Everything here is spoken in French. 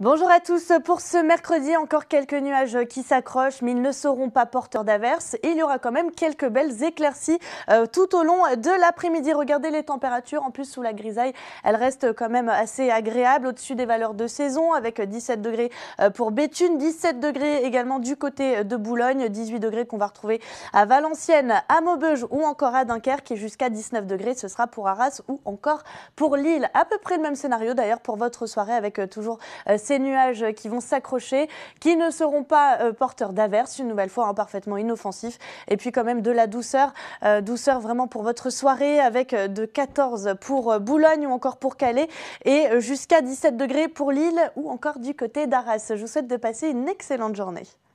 Bonjour à tous. Pour ce mercredi, encore quelques nuages qui s'accrochent, mais ils ne seront pas porteurs d'averses. Il y aura quand même quelques belles éclaircies euh, tout au long de l'après-midi. Regardez les températures. En plus, sous la grisaille, elles restent quand même assez agréables au-dessus des valeurs de saison, avec 17 degrés euh, pour Béthune, 17 degrés également du côté de Boulogne, 18 degrés qu'on va retrouver à Valenciennes, à Maubeuge ou encore à Dunkerque, et jusqu'à 19 degrés, ce sera pour Arras ou encore pour Lille. À peu près le même scénario d'ailleurs pour votre soirée, avec euh, toujours ces nuages qui vont s'accrocher, qui ne seront pas euh, porteurs d'averses, une nouvelle fois hein, parfaitement inoffensifs, et puis quand même de la douceur, euh, douceur vraiment pour votre soirée, avec euh, de 14 pour Boulogne ou encore pour Calais, et jusqu'à 17 degrés pour Lille ou encore du côté d'Arras. Je vous souhaite de passer une excellente journée.